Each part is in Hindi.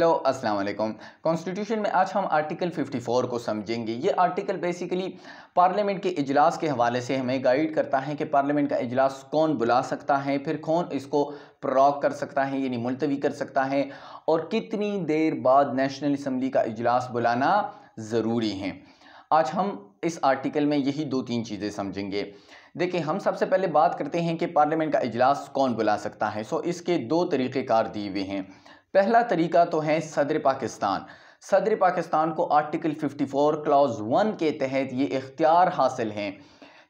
हेलो अस्सलाम वालेकुम कॉन्स्टिट्यूशन में आज हम आर्टिकल 54 को समझेंगे ये आर्टिकल बेसिकली पार्लियामेंट के इजलास के हवाले से हमें गाइड करता है कि पार्लियामेंट का इजलास कौन बुला सकता है फिर कौन इसको प्रॉक कर सकता है यानी मुलतवी कर सकता है और कितनी देर बाद नेशनल असम्बली का इजलास बुलाना ज़रूरी है आज हम इस आर्टिकल में यही दो तीन चीज़ें समझेंगे देखिए हम सबसे पहले बात करते हैं कि पार्लियामेंट का इजलास कौन बुला सकता है सो इसके दो तरीक़ेकार दिए हुए हैं पहला तरीका तो है सदर पाकिस्तान सदर पाकिस्तान को आर्टिकल 54 क्लॉज वन के तहत ये इख्तियार हासिल हैं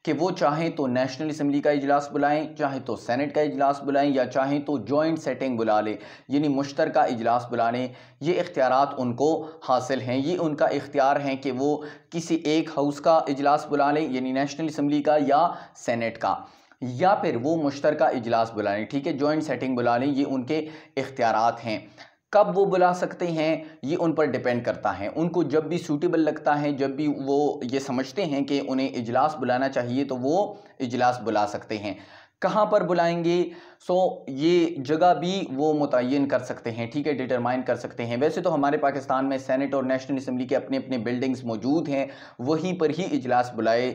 कि वो चाहें तो नेशनल असम्बली का इजलास बुलाएं चाहे तो सेनेट का इजलास बुलाएं या चाहें तो जॉइंट सेटिंग बुला लें यानी मुश्तर इजलास बुलाने ये इख्तियार उनको हासिल हैं ये उनका इख्तियार हैं कि वो किसी एक हाउस का इजलास बुला लें यानी नेशनल असम्बली का या सेनेट का या फिर वो मुश्तर इजलास बुला लें ठीक है जॉइंट सेटिंग बुला लें ये उनके इख्तियार हैं कब वो बुला सकते हैं ये उन पर डिपेंड करता है उनको जब भी सूटेबल लगता है जब भी वो ये समझते हैं कि उन्हें इजलास बुलाना चाहिए तो वो इजलास बुला सकते हैं कहाँ पर बुलाएंगे सो so, ये जगह भी वो मुतन कर सकते हैं ठीक है डिटरमाइन कर सकते हैं वैसे तो हमारे पाकिस्तान में सेनेट और नेशनल असम्बली के अपने अपने बिल्डिंग्स मौजूद हैं वहीं पर ही इजलास बुलाए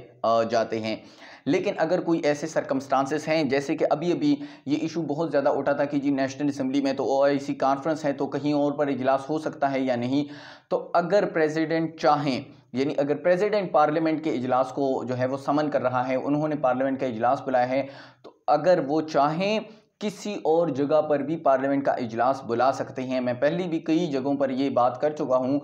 जाते हैं लेकिन अगर कोई ऐसे सरकमस्टांसिस हैं जैसे कि अभी अभी ये इशू बहुत ज़्यादा उठा था कि जी नेशनल असम्बली में तो ओ कॉन्फ्रेंस है तो कहीं और पर इजलास हो सकता है या नहीं तो अगर प्रेजिडेंट चाहें यानी अगर प्रेसिडेंट पार्लियामेंट के इजलास को जो है वो समन कर रहा है उन्होंने पार्लियामेंट का इजलास बुलाया है अगर वो चाहें किसी और जगह पर भी पार्लियामेंट का इजलास बुला सकते हैं मैं पहले भी कई जगहों पर ये बात कर चुका हूँ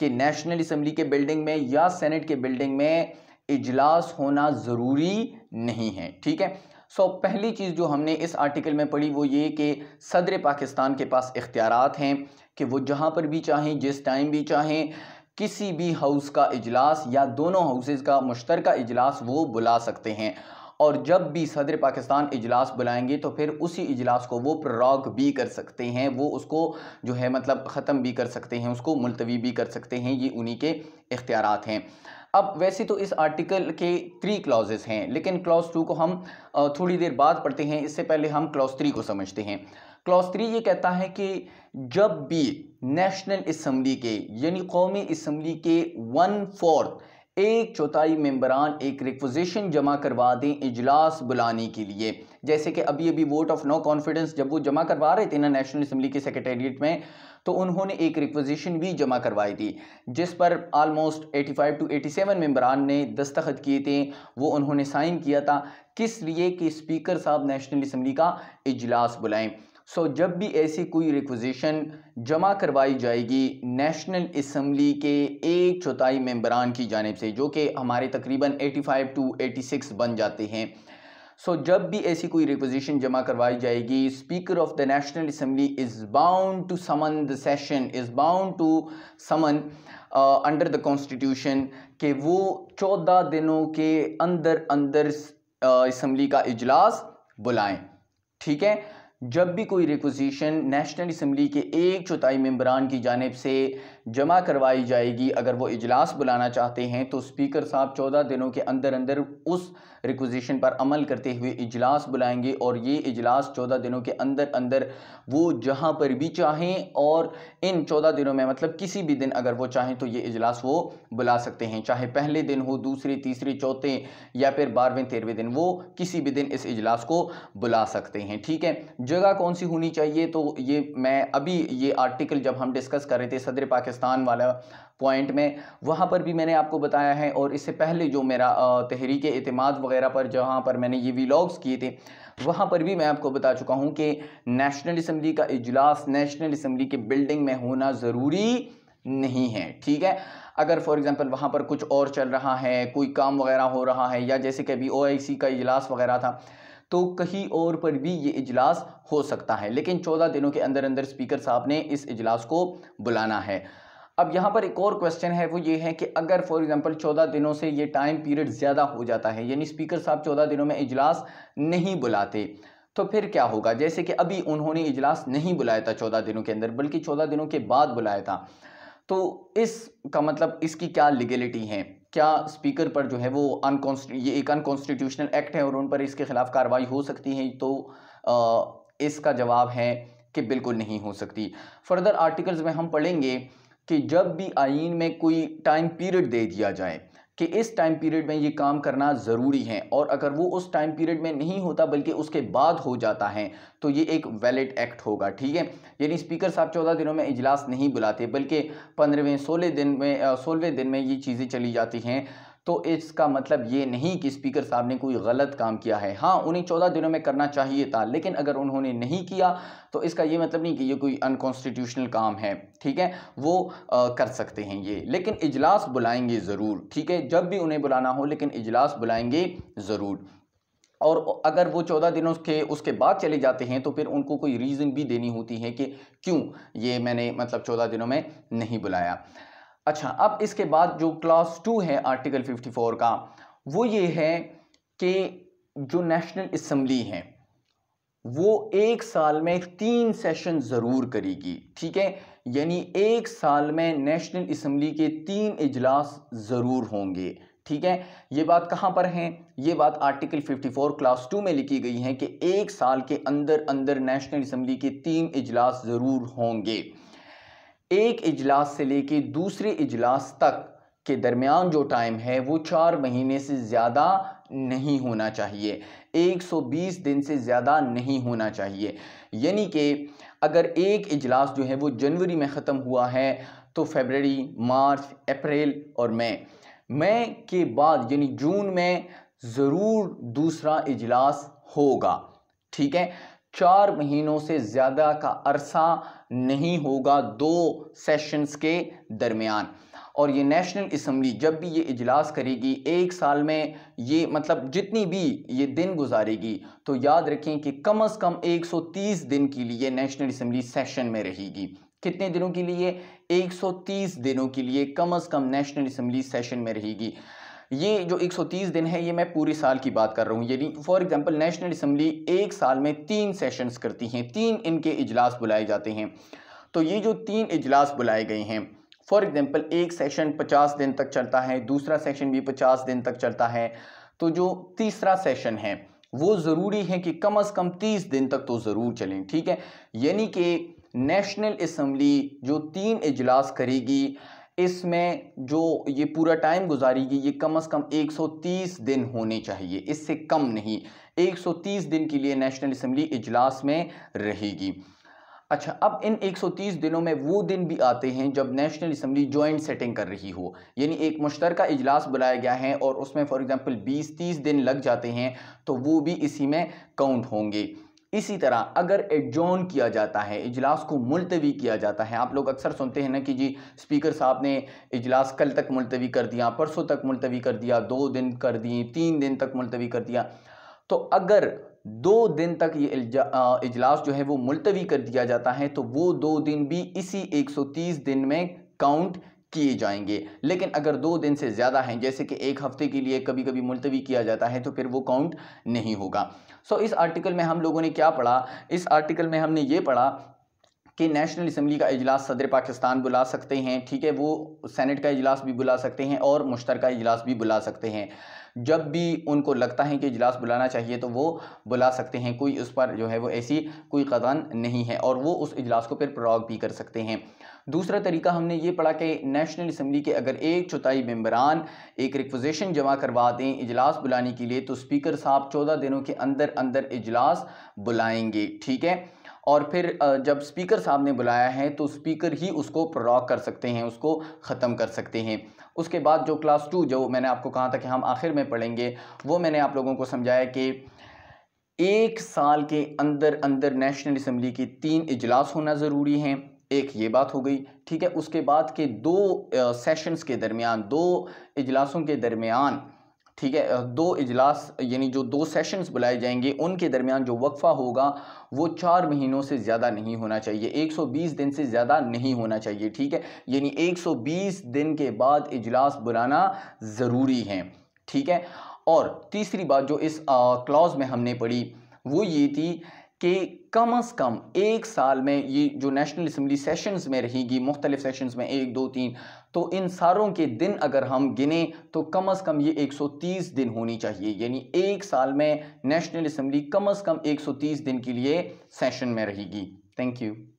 कि नेशनल असम्बली के बिल्डिंग में या सेनेट के बिल्डिंग में इजलास होना ज़रूरी नहीं है ठीक है सो so, पहली चीज़ जो हमने इस आर्टिकल में पढ़ी वो ये कि सदर पाकिस्तान के पास इख्तियार हैं कि वो जहाँ पर भी चाहें जिस टाइम भी चाहें किसी भी हाउस का इजलास या दोनों हाउसेज का मुश्तरक इजलास वो बुला सकते हैं और जब भी सदर पाकिस्तान इजलास बुलाएंगे तो फिर उसी इजलास को वो प्रराग भी कर सकते हैं वो उसको जो है मतलब ख़त्म भी कर सकते हैं उसको मुलतवी भी कर सकते हैं ये उन्हीं के इख्तियार हैं अब वैसे तो इस आर्टिकल के थ्री क्लॉजेज हैं लेकिन क्लॉज टू को हम थोड़ी देर बाद पढ़ते हैं इससे पहले हम क्लॉज थ्री को समझते हैं क्लॉज थ्री ये कहता है कि जब भी नेशनल इसम्बली के यानी कौमी इसम्बली के वन फोर्थ एक चौथाई मेंबरान एक रिक्वजेशन जमा करवा दें इजलास बुलाने के लिए जैसे कि अभी अभी वोट ऑफ नो कॉन्फिडेंस जब वो जमा करवा रहे थे ना नेशनल असम्बली के सेक्रेटेरिएट में तो उन्होंने एक रिक्वजेशन भी जमा करवाई थी जिस पर आलमोस्ट 85 टू 87 मेम्बरान ने दस्तखत किए थे वो उन्होंने साइन किया था किस लिए कि स्पीकर साहब नेशनल असम्बली का इजलास बुलाएं सो जब भी ऐसी कोई रिक्वजिशन जमा करवाई जाएगी नेशनल इसम्बली के एक चौथाई मेम्बरान की जानब से जो कि हमारे तकरीबन 85 टू 86 बन जाते हैं सो so, जब भी ऐसी कोई रिक्वजिशन जमा करवाई जाएगी speaker of the national assembly is bound to summon the session is bound to summon under the constitution कि वो चौदह दिनों के अंदर अंदर इसम्बली का इजलास बुलाएं ठीक है जब भी कोई रिकोजिशन नेशनल असम्बली के एक चौथाई मम्बरान की जानब से जमा करवाई जाएगी अगर वो इजलास बुलाना चाहते हैं तो स्पीकर साहब चौदह दिनों के अंदर अंदर उस रिकोजिशन पर अमल करते हुए इजलास बुलाएंगे और ये इजलास चौदह दिनों के अंदर अंदर वो जहाँ पर भी चाहें और इन चौदह दिनों में मतलब किसी भी दिन अगर वो चाहें तो ये इजलास वो बुला सकते हैं चाहे पहले दिन हो दूसरे तीसरे चौथे या फिर बारहवें तेरहवें दिन वो किसी भी दिन इस इजलास को बुला सकते हैं ठीक है जगह कौन सी होनी चाहिए तो ये मैं अभी ये आर्टिकल जब हम डिस्कस कर रहे थे सदर पाकिस्तान वाला पॉइंट में वहाँ पर भी मैंने आपको बताया है और इससे पहले जो मेरा तहरीक अतमाद वगैरह पर जहाँ पर मैंने ये वीलॉग्स किए थे वहाँ पर भी मैं आपको बता चुका हूँ कि नेशनल इसम्बली का इजलास नेशनल इसम्बली के बिल्डिंग में होना ज़रूरी नहीं है ठीक है अगर फॉर एग्ज़ाम्पल वहाँ पर कुछ और चल रहा है कोई काम वगैरह हो रहा है या जैसे कि अभी ओ का इजलास वगैरह था तो कहीं और पर भी ये इजलास हो सकता है लेकिन चौदह दिनों के अंदर अंदर स्पीकर साहब ने इस इजलास को बुलाना है अब यहाँ पर एक और क्वेश्चन है वो ये है कि अगर फॉर एग्जांपल चौदह दिनों से ये टाइम पीरियड ज़्यादा हो जाता है यानी स्पीकर साहब चौदह दिनों में इजलास नहीं बुलाते तो फिर क्या होगा जैसे कि अभी उन्होंने इजलास नहीं बुलाया था चौदह दिनों के अंदर बल्कि चौदह दिनों के बाद बुलाया था तो इसका मतलब इसकी क्या लीगेलिटी है क्या स्पीकर पर जो है वो अनकॉन्स्टि ये एक अनकॉन्स्टिट्यूशनल एक्ट है और उन पर इसके खिलाफ कार्रवाई हो सकती है तो आ, इसका जवाब है कि बिल्कुल नहीं हो सकती फर्दर आर्टिकल्स में हम पढ़ेंगे कि जब भी आइन में कोई टाइम पीरियड दे दिया जाए कि इस टाइम पीरियड में ये काम करना ज़रूरी है और अगर वो उस टाइम पीरियड में नहीं होता बल्कि उसके बाद हो जाता है तो ये एक वैलिड एक्ट होगा ठीक है यानी स्पीकर साहब चौदह दिनों में इजलास नहीं बुलाते बल्कि पंद्रहवें सोलह दिन में सोलहवें दिन में ये चीज़ें चली जाती हैं तो इसका मतलब ये नहीं कि स्पीकर साहब ने कोई गलत काम किया है हाँ उन्हें चौदह दिनों में करना चाहिए था लेकिन अगर उन्होंने नहीं किया तो इसका ये मतलब नहीं कि ये कोई अनकॉन्स्टिट्यूशनल काम है ठीक है वो आ, कर सकते हैं ये लेकिन इजलास बुलाएंगे ज़रूर ठीक है जब भी उन्हें बुलाना हो लेकिन इजलास बुलाएंगे ज़रूर और अगर वो चौदह दिनों के उसके बाद चले जाते हैं तो फिर उनको कोई रीज़न भी देनी होती है कि क्यों ये मैंने मतलब चौदह दिनों में नहीं बुलाया अच्छा अब इसके बाद जो क्लास टू है आर्टिकल 54 का वो ये है कि जो नेशनल इसम्बली है वो एक साल में तीन सेशन ज़रूर करेगी ठीक है यानी एक साल में नेशनल इसम्बली के तीन इजलास ज़रूर होंगे ठीक है ये बात कहाँ पर है ये बात आर्टिकल 54 क्लास टू में लिखी गई है कि एक साल के अंदर अंदर नेशनल इसम्बली के तीन इजलास ज़रूर होंगे एक इजलास से लेके दूसरे इजलास तक के दरमियान जो टाइम है वो चार महीने से ज़्यादा नहीं होना चाहिए 120 दिन से ज़्यादा नहीं होना चाहिए यानी कि अगर एक इजलास जो है वो जनवरी में ख़त्म हुआ है तो फेबररी मार्च अप्रैल और मई मई के बाद यानी जून में ज़रूर दूसरा इजलास होगा ठीक है चार महीनों से ज़्यादा का अरसा नहीं होगा दो सेशंस के दरमियान और ये नेशनल इसम्बली जब भी ये इजलास करेगी एक साल में ये मतलब जितनी भी ये दिन गुजारेगी तो याद रखें कि कम अज़ कम 130 दिन के लिए नेशनल इसम्बली सेशन में रहेगी कितने दिनों के लिए 130 दिनों के लिए कम अज़ कम नेशनल इसम्बली सेशन में रहेगी ये जो 130 दिन है ये मैं पूरे साल की बात कर रहा हूँ यानी फॉर एग्जांपल नेशनल असम्बली एक साल में तीन सेशंस करती हैं तीन इनके इजलास बुलाए जाते हैं तो ये जो तीन इजलास बुलाए गए हैं फॉर एग्ज़ाम्पल एक सेशन पचास दिन तक चलता है दूसरा सेशन भी पचास दिन तक चलता है तो जो तीसरा सेशन है वो ज़रूरी है कि कम अज़ कम तीस दिन तक तो ज़रूर चलें ठीक है यानी कि नेशनल इसम्बली जो तीन इजलास करेगी इसमें जो ये पूरा टाइम गुजारेगी ये कम से कम 130 दिन होने चाहिए इससे कम नहीं 130 दिन के लिए नेशनल असम्बली इजलास में रहेगी अच्छा अब इन 130 दिनों में वो दिन भी आते हैं जब नेशनल असम्बली जॉइंट सेटिंग कर रही हो यानी एक मुश्तरका इजलास बुलाया गया है और उसमें फॉर एग्ज़ाम्पल 20-30 दिन लग जाते हैं तो वो भी इसी में काउंट होंगे इसी तरह अगर एडजोन किया जाता है इजलास को मुलतवी किया जाता है आप लोग अक्सर सुनते हैं ना कि जी स्पीकर साहब ने इजलास कल तक मुलतवी कर दिया परसों तक मुलतवी कर दिया दो दिन कर दिए तीन दिन तक मुलतवी कर दिया तो अगर दो दिन तक ये इजलास जो है वो मुलतवी कर दिया जाता है तो वो दो दिन भी इसी 130 दिन में काउंट किए जाएंगे लेकिन अगर दो दिन से ज़्यादा हैं जैसे कि एक हफ्ते के लिए कभी कभी मुलतवी किया जाता है तो फिर वो काउंट नहीं होगा सो so, इस आर्टिकल में हम लोगों ने क्या पढ़ा इस आर्टिकल में हमने ये पढ़ा कि नेशनल असम्बली का अजलास सदर पाकिस्तान बुला सकते हैं ठीक है वो सैनट का अजलास भी बुला सकते हैं और मुश्तर इजलास भी बुला सकते हैं जब भी उनको लगता है कि इजलास बुलाना चाहिए तो वो बुला सकते हैं कोई उस पर जो है वो ऐसी कोई कदान नहीं है और वो उस इजलास को फिर प्रोग भी कर सकते हैं दूसरा तरीका हमने ये पढ़ा कि नेशनल असम्बली के अगर एक चौथाई मेम्बरान एक रिक्वजेशन जमा करवा दें इजलास बुलाने के लिए तो स्पीकर साहब चौदह दिनों के अंदर अंदर इजलास बुलाएंगे ठीक है और फिर जब स्पीकर साहब ने बुलाया है तो स्पीकर ही उसको प्रोलॉग कर सकते हैं उसको ख़त्म कर सकते हैं उसके बाद जो क्लास टू जो मैंने आपको कहा था कि हम आखिर में पढ़ेंगे वो मैंने आप लोगों को समझाया कि एक साल के अंदर अंदर नेशनल असम्बली के तीन इजलास होना ज़रूरी हैं एक ये बात हो गई ठीक है उसके बाद के दो सेशंस के दरमियान दो इजलासों के दरमियान ठीक है दो इजलास यानी जो दो सेशंस बुलाए जाएंगे उनके दरमियान जो वक्फ़ा होगा वो चार महीनों से ज़्यादा नहीं होना चाहिए 120 दिन से ज़्यादा नहीं होना चाहिए ठीक है यानी 120 दिन के बाद इजलास बुलाना ज़रूरी है ठीक है और तीसरी बात जो इस क्लॉज़ में हमने पढ़ी वो ये थी कि कम अज़ कम एक साल में ये जो नेशनल असम्बली सेशंस में रहेगी मुख्तलिफ सेशंस में एक दो तीन तो इन सारों के दिन अगर हम गिने तो कम अज़ कम ये 130 दिन होनी चाहिए यानी एक साल में नेशनल असम्बली कम अज़ कम 130 दिन के लिए सेशन में रहेगी थैंक यू